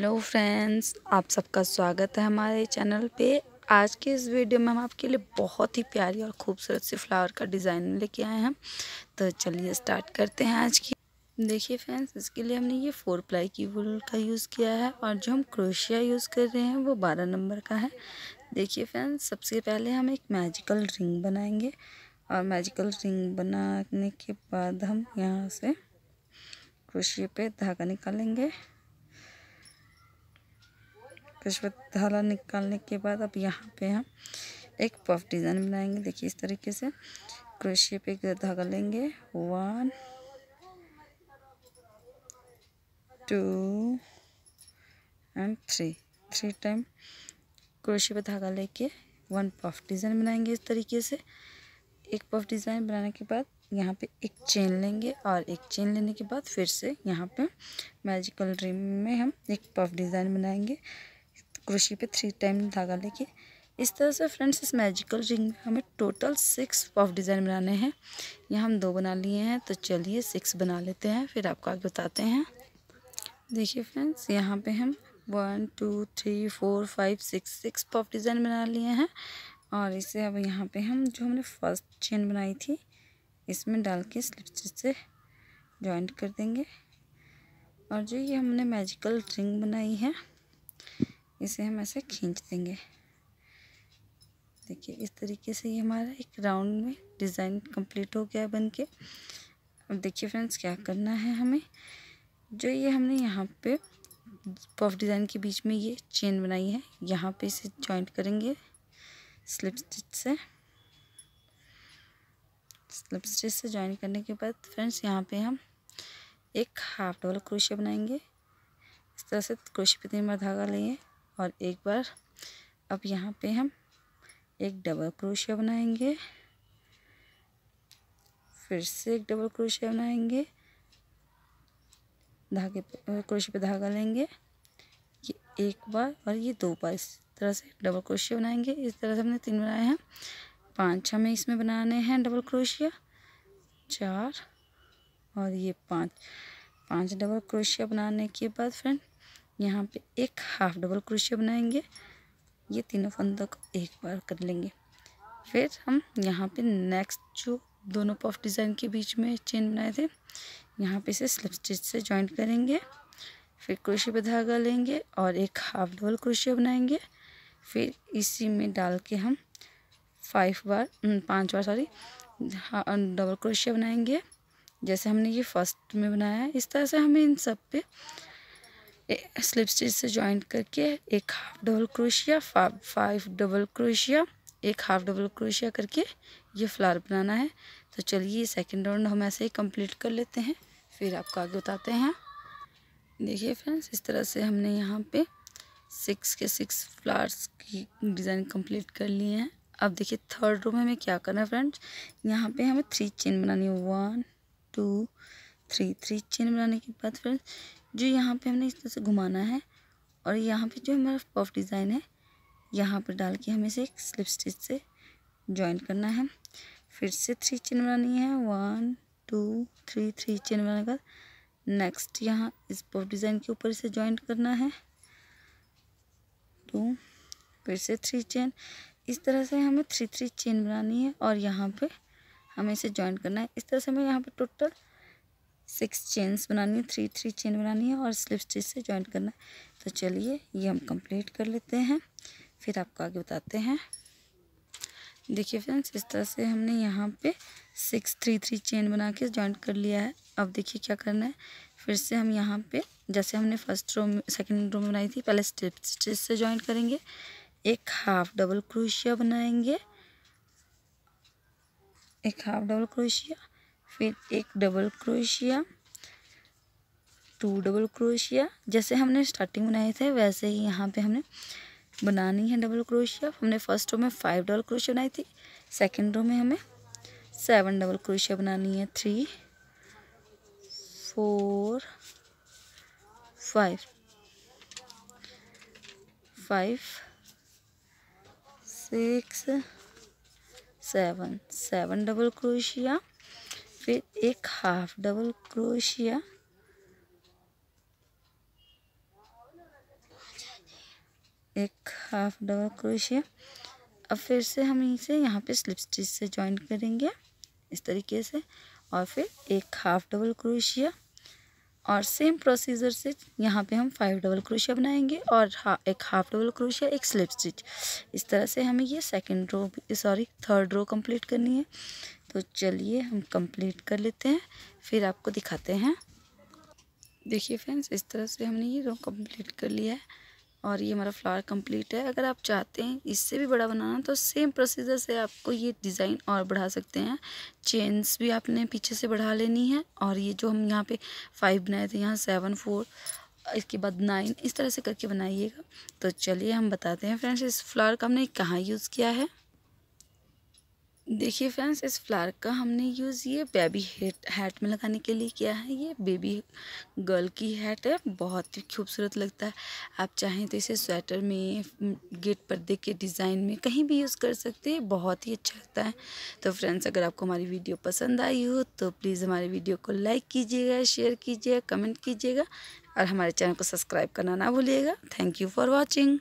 hello friends आप सबका स्वागत है हमारे चैनल पे आज के इस वीडियो में हम आपके लिए बहुत ही प्यारी और खूबसूरत सी फ्लावर का डिज़ाइन लेके आए हैं तो चलिए स्टार्ट करते हैं आज की देखिए फ्रेंड्स इसके लिए हमने ये फोर प्लाई की वुल का यूज़ किया है और जो हम क्रोशिया यूज़ कर रहे हैं वो बारह नंबर का है देखिए फ्रेंड्स सबसे पहले हम एक मैजिकल रिंग बनाएंगे और मैजिकल रिंग बनाने के बाद हम यहाँ से क्रोशिया पे धागा निकालेंगे रिश्वत धारा निकालने के बाद अब यहाँ पे हम एक पफ डिज़ाइन बनाएंगे देखिए इस तरीके से क्रोशिया पे धागा लेंगे one two and three three time crochet पे धागा लेके वन पफ डिज़ाइन बनाएंगे इस तरीके से एक पफ डिज़ाइन बनाने के बाद यहाँ पे एक चेन लेंगे और एक चेन लेने के बाद फिर से यहाँ पे मैजिकल ड्रीम में हम एक पफ डिज़ाइन बनाएंगे क्रोशी पे थ्री टाइम धागा लेके इस तरह से फ्रेंड्स इस मैजिकल रिंग में हमें टोटल सिक्स पफ डिज़ाइन बनाने हैं यहाँ हम दो बना लिए हैं तो चलिए सिक्स बना लेते हैं फिर आपको आगे बताते हैं देखिए फ्रेंड्स यहाँ पे हम one two three four five six six puff design बना लिए हैं और इसे अब यहाँ पे हम जो हमने फर्स्ट चेन बनाई थी इसमें डाल के स्लिप से जॉइंट कर देंगे और जो ये हमने मैजिकल रिंग बनाई है इसे हम ऐसे खींच देंगे देखिए इस तरीके से ये हमारा एक राउंड में डिज़ाइन कंप्लीट हो गया बन के अब देखिए फ्रेंड्स क्या करना है हमें जो ये हमने यहाँ पे पफ डिज़ाइन के बीच में ये चेन बनाई है यहाँ पे इसे जॉइंट करेंगे स्लिप स्टिच से स्लिप स्टिच से ज्वाइन करने के बाद फ्रेंड्स यहाँ पे हम एक हाफ डबल क्रोशिया बनाएंगे इस तरह से क्रोशिया पे तीन बार धागा लेंगे और एक बार अब यहाँ पे हम एक डबल क्रोशिया बनाएंगे फिर से एक डबल क्रोशिया बनाएंगे धागे पे क्रोशिया पे धागा लेंगे ये एक बार और ये दो बार इस तरह से डबल क्रोशिया बनाएंगे इस तरह से हमने तीन बनाए हैं पाँच हमें इसमें बनाने हैं डबल क्रोशिया चार और ये पाँच पांच डबल क्रोशिया बनाने के बाद फ्रेंड यहाँ पे एक हाफ डबल क्रोशिया बनाएंगे ये तीनों फंदों को एक बार कर लेंगे फिर हम यहाँ पे नेक्स्ट जो दोनों पफ डिज़ाइन के बीच में चेन बनाए थे यहाँ पे इसे स्लिप स्टिच से जॉइंट करेंगे फिर क्रोशिया पे धागा लेंगे और एक हाफ डबल क्रोशिया बनाएंगे फिर इसी में डाल के हम फाइव बार हम्म, पांच बार सॉरी डबल क्रोशिया बनाएंगे जैसे हमने ये फर्स्ट में बनाया है इस तरह से हमें इन सब पे स्लिप स्टिच से ज्वाइन करके एक half double crochet five double crochet एक हाफ डबल क्रोशिया करके ये फ्लावर बनाना है तो चलिए सेकंड राउंड हम ऐसे ही कंप्लीट कर लेते हैं फिर आपको आगे बताते हैं देखिए फ्रेंड्स इस तरह से हमने यहाँ पे सिक्स के सिक्स फ्लावर्स की डिज़ाइन कंप्लीट कर लिए हैं अब देखिए थर्ड रो में हमें क्या करना है फ्रेंड्स यहाँ पे हमें थ्री चेन बनानी है one two three three chain बनाने के बाद फिर जो यहाँ पे हमने इस तरह से घुमाना है और यहाँ पे जो हमारा पफ डिज़ाइन है यहाँ पर डाल के हमें इसे एक स्लिप स्टिच से ज्वाइन करना है फिर से थ्री चेन बनानी है one two three three chain बनाने के बाद नेक्स्ट यहाँ इस पफ डिज़ाइन के ऊपर इसे ज्वाइंट करना है टू तो फिर से थ्री चेन इस तरह से हमें थ्री थ्री चेन बनानी है और यहाँ पे हमें इसे ज्वाइन करना है इस तरह से हमें यहाँ पे टोटल सिक्स चेन्स बनानी है थ्री थ्री चेन बनानी है और स्लिप स्टिच से ज्वाइंट करना है तो चलिए ये हम कंप्लीट कर लेते हैं फिर आपको आगे बताते हैं देखिए फ्रेंड्स इस तरह से हमने यहाँ पे सिक्स थ्री थ्री चेन बना के ज्वाइंट कर लिया है अब देखिए क्या करना है फिर से हम यहाँ पे जैसे हमने फर्स्ट रो में सेकेंड रो में बनाई थी पहले स्टिप स्टिच से ज्वाइंट करेंगे एक हाफ डबल क्रोशिया बनाएंगे एक हाफ डबल क्रोशिया फिर एक double crochet two double crochet जैसे हमने स्टार्टिंग बनाए थे वैसे ही यहाँ पे हमने बनानी है डबल क्रोशिया हमने फर्स्ट रो में फाइव डबल क्रोशिया बनाई थी सेकेंड रो में हमें सेवन डबल क्रोशिया बनानी है three four five five six seven seven double crochet फिर एक हाफ डबल क्रोशिया एक हाफ डबल क्रोशिया अब फिर से हम इसे यहाँ पे स्लिप स्टिच से ज्वाइन करेंगे इस तरीके से और फिर एक हाफ डबल क्रोशिया और सेम प्रोसीजर से यहाँ पे हम फाइव डबल क्रोशिया बनाएंगे और हा, एक हाफ डबल क्रोशिया एक स्लिप स्टिच इस तरह से हमें ये second row sorry third row complete करनी है तो चलिए हम कंप्लीट कर लेते हैं फिर आपको दिखाते हैं देखिए फ्रेंड्स इस तरह से हमने ये रो कंप्लीट कर लिया है और ये हमारा फ्लावर कंप्लीट है अगर आप चाहते हैं इससे भी बड़ा बनाना तो सेम प्रोसीजर से आपको ये डिज़ाइन और बढ़ा सकते हैं चेन्स भी आपने पीछे से बढ़ा लेनी है और ये जो हम यहाँ पे फाइव बनाए थे यहाँ सेवन फोर इसके बाद नाइन इस तरह से करके बनाइएगा तो चलिए हम बताते हैं फ्रेंड्स इस फ्लावर का हमने कहाँ यूज़ किया है देखिए फ्रेंड्स इस फ्लावर का हमने यूज़ ये बेबी हेट हैट में लगाने के लिए किया है ये बेबी गर्ल की हैट है बहुत ही खूबसूरत लगता है आप चाहें तो इसे स्वेटर में गेट पर्दे के डिज़ाइन में कहीं भी यूज़ कर सकते हैं बहुत ही अच्छा लगता है तो फ्रेंड्स अगर आपको हमारी वीडियो पसंद आई हो तो प्लीज़ हमारी वीडियो को लाइक कीजिएगा शेयर कीजिएगा कमेंट कीजिएगा और हमारे चैनल को सब्सक्राइब करना ना भूलिएगा थैंक यू फॉर वॉचिंग